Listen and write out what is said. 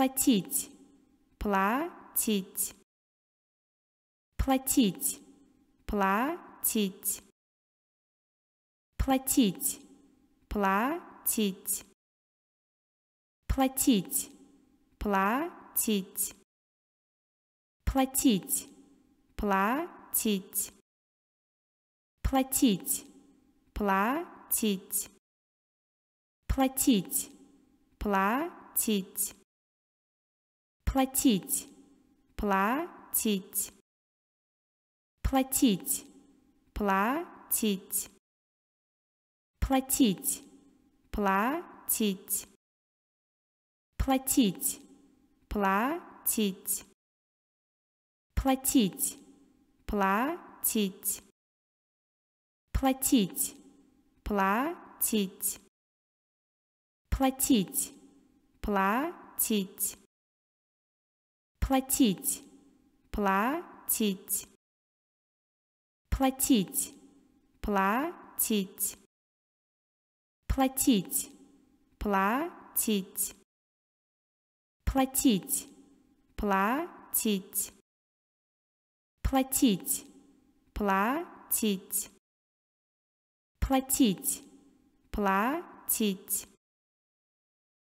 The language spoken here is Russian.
платить, платить, платить, платить, платить, платить, платить, платить, платить, платить, платить, платить, платить, платить платить, платить, платить, платить, платить, платить, платить, платить, платить, платить, платить, платить, платить, платить платить, платить, платить, платить, платить, платить, платить, платить, платить, платить, платить, платить.